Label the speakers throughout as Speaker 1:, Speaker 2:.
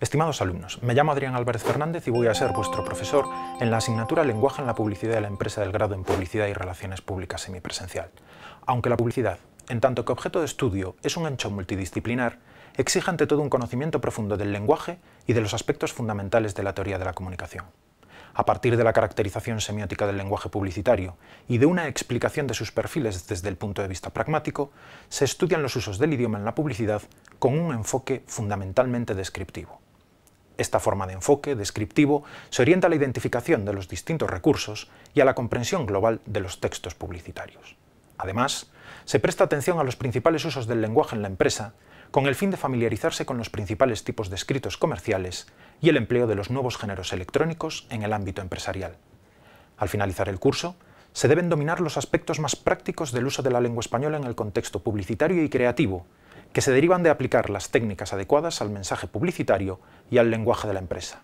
Speaker 1: Estimados alumnos, me llamo Adrián Álvarez Fernández y voy a ser vuestro profesor en la asignatura Lenguaje en la Publicidad de la Empresa del Grado en Publicidad y Relaciones Públicas Semipresencial. Aunque la publicidad, en tanto que objeto de estudio, es un ancho multidisciplinar, exige ante todo un conocimiento profundo del lenguaje y de los aspectos fundamentales de la teoría de la comunicación. A partir de la caracterización semiótica del lenguaje publicitario y de una explicación de sus perfiles desde el punto de vista pragmático, se estudian los usos del idioma en la publicidad con un enfoque fundamentalmente descriptivo. Esta forma de enfoque descriptivo se orienta a la identificación de los distintos recursos y a la comprensión global de los textos publicitarios. Además, se presta atención a los principales usos del lenguaje en la empresa con el fin de familiarizarse con los principales tipos de escritos comerciales y el empleo de los nuevos géneros electrónicos en el ámbito empresarial. Al finalizar el curso, se deben dominar los aspectos más prácticos del uso de la lengua española en el contexto publicitario y creativo, que se derivan de aplicar las técnicas adecuadas al mensaje publicitario y al lenguaje de la empresa.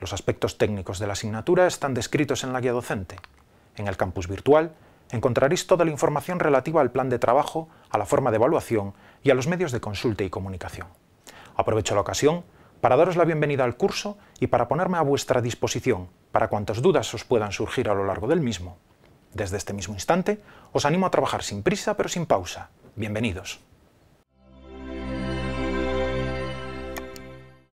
Speaker 1: Los aspectos técnicos de la asignatura están descritos en la guía docente. En el campus virtual encontraréis toda la información relativa al plan de trabajo, a la forma de evaluación y a los medios de consulta y comunicación. Aprovecho la ocasión para daros la bienvenida al curso y para ponerme a vuestra disposición para cuantas dudas os puedan surgir a lo largo del mismo. Desde este mismo instante, os animo a trabajar sin prisa pero sin pausa. Bienvenidos.